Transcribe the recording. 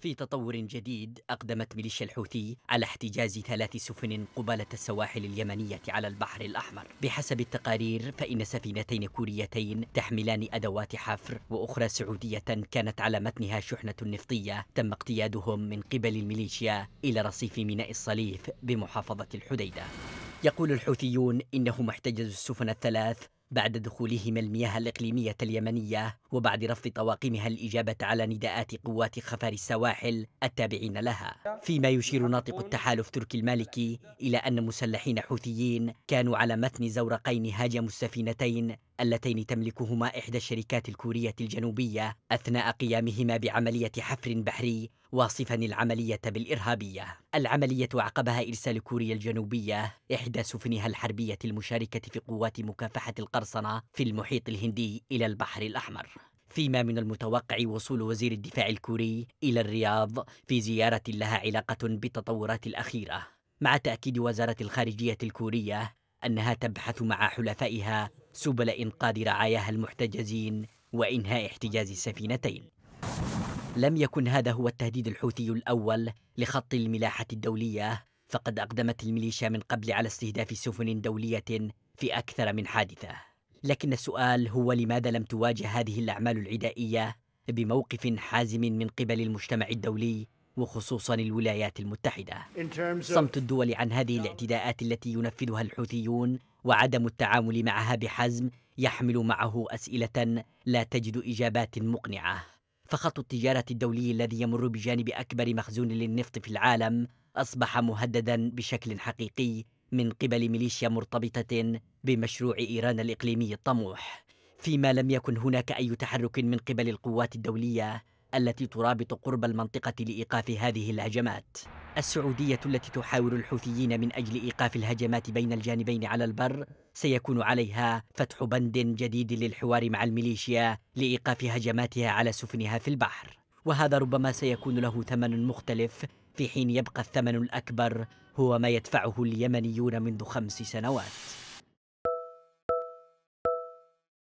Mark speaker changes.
Speaker 1: في تطور جديد أقدمت ميليشيا الحوثي على احتجاز ثلاث سفن قبالة السواحل اليمنية على البحر الأحمر بحسب التقارير فإن سفينتين كوريتين تحملان أدوات حفر وأخرى سعودية كانت على متنها شحنة نفطية تم اقتيادهم من قبل الميليشيا إلى رصيف ميناء الصليف بمحافظة الحديدة يقول الحوثيون إنهم احتجزوا السفن الثلاث بعد دخولهما المياه الإقليمية اليمنية وبعد رفض طواقمها الإجابة على نداءات قوات خفر السواحل التابعين لها فيما يشير ناطق التحالف تركي المالكي إلى أن مسلحين حوثيين كانوا على متن زورقين هاجموا السفينتين اللتين تملكهما إحدى الشركات الكورية الجنوبية أثناء قيامهما بعملية حفر بحري واصفا العملية بالإرهابية. العملية عقبها إرسال كوريا الجنوبية إحدى سفنها الحربية المشاركة في قوات مكافحة القرصنة في المحيط الهندي إلى البحر الأحمر. فيما من المتوقع وصول وزير الدفاع الكوري إلى الرياض في زيارة لها علاقة بالتطورات الأخيرة. مع تأكيد وزارة الخارجية الكورية أنها تبحث مع حلفائها سبل إنقاذ رعاياها المحتجزين وإنهاء احتجاز السفينتين لم يكن هذا هو التهديد الحوثي الأول لخط الملاحة الدولية فقد أقدمت الميليشيا من قبل على استهداف سفن دولية في أكثر من حادثة لكن السؤال هو لماذا لم تواجه هذه الأعمال العدائية بموقف حازم من قبل المجتمع الدولي وخصوصا الولايات المتحدة صمت الدول عن هذه الاعتداءات التي ينفذها الحوثيون وعدم التعامل معها بحزم يحمل معه أسئلة لا تجد إجابات مقنعة فخط التجارة الدولي الذي يمر بجانب أكبر مخزون للنفط في العالم أصبح مهددا بشكل حقيقي من قبل ميليشيا مرتبطة بمشروع إيران الإقليمي الطموح فيما لم يكن هناك أي تحرك من قبل القوات الدولية التي ترابط قرب المنطقة لإيقاف هذه الهجمات السعودية التي تحاور الحوثيين من أجل إيقاف الهجمات بين الجانبين على البر سيكون عليها فتح بند جديد للحوار مع الميليشيا لإيقاف هجماتها على سفنها في البحر وهذا ربما سيكون له ثمن مختلف في حين يبقى الثمن الأكبر هو ما يدفعه اليمنيون منذ خمس سنوات